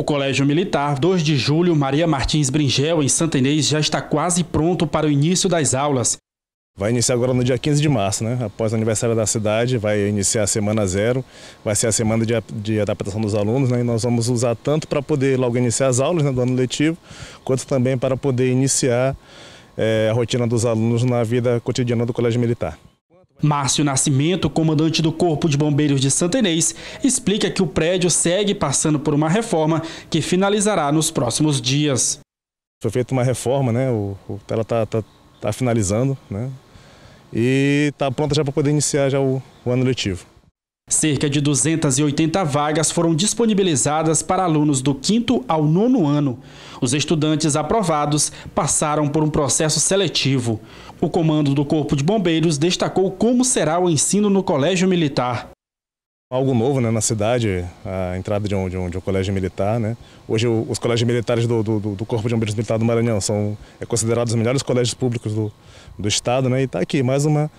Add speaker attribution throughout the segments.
Speaker 1: O Colégio Militar 2 de Julho Maria Martins Bringel, em Santa
Speaker 2: Inês, já está quase pronto para o início das aulas. Vai iniciar agora no dia 15 de março, né? após o aniversário da cidade, vai iniciar a semana zero, vai ser a semana de, de adaptação dos alunos, né? e nós vamos usar tanto para poder logo iniciar as aulas né, do ano letivo, quanto também para poder iniciar é, a rotina dos alunos na vida cotidiana do Colégio Militar.
Speaker 1: Márcio Nascimento, comandante do Corpo de Bombeiros de Santa Inês, explica que o prédio segue passando por uma reforma que finalizará nos próximos dias. Foi feita uma reforma,
Speaker 2: né? O, o ela está tá, tá finalizando, né? E está pronta já para poder iniciar já o, o ano letivo. Cerca
Speaker 1: de 280 vagas foram disponibilizadas para alunos do 5 ao 9 ano. Os estudantes aprovados passaram por um processo seletivo. O comando do Corpo de Bombeiros destacou como será o ensino no Colégio Militar.
Speaker 2: Algo novo né, na cidade, a entrada de um, de um, de um colégio militar. Né? Hoje, os colégios militares do, do, do, Corpo de Bombeiros Militar do Maranhão são é considerados os melhores colégios públicos do, do Estado. Né? E está aqui mais uma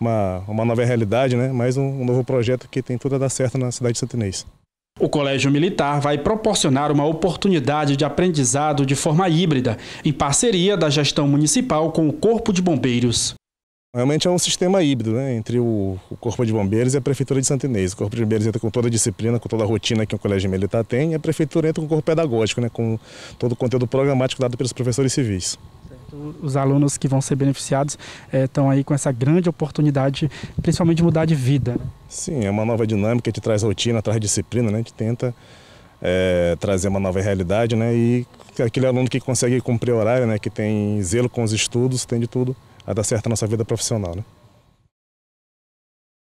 Speaker 2: uma, uma nova realidade, né? mais um, um novo projeto que tem tudo a dar certo na cidade de Santinês.
Speaker 1: O Colégio Militar vai proporcionar uma oportunidade de aprendizado de forma híbrida, em parceria
Speaker 2: da gestão municipal com o Corpo de Bombeiros. Realmente é um sistema híbrido né, entre o, o Corpo de Bombeiros e a Prefeitura de Santinês. O Corpo de Bombeiros entra com toda a disciplina, com toda a rotina que o Colégio Militar tem, e a Prefeitura entra com o corpo pedagógico, né, com todo o conteúdo programático dado pelos professores civis
Speaker 1: os alunos que vão ser beneficiados estão eh, aí com essa grande oportunidade, principalmente de mudar de vida. Né?
Speaker 2: Sim, é uma nova dinâmica, a gente traz rotina, traz disciplina, né? a gente tenta é, trazer uma nova realidade, né? E aquele aluno que consegue cumprir horário, né? Que tem zelo com os estudos, tem de tudo a dar certo na nossa vida profissional, né?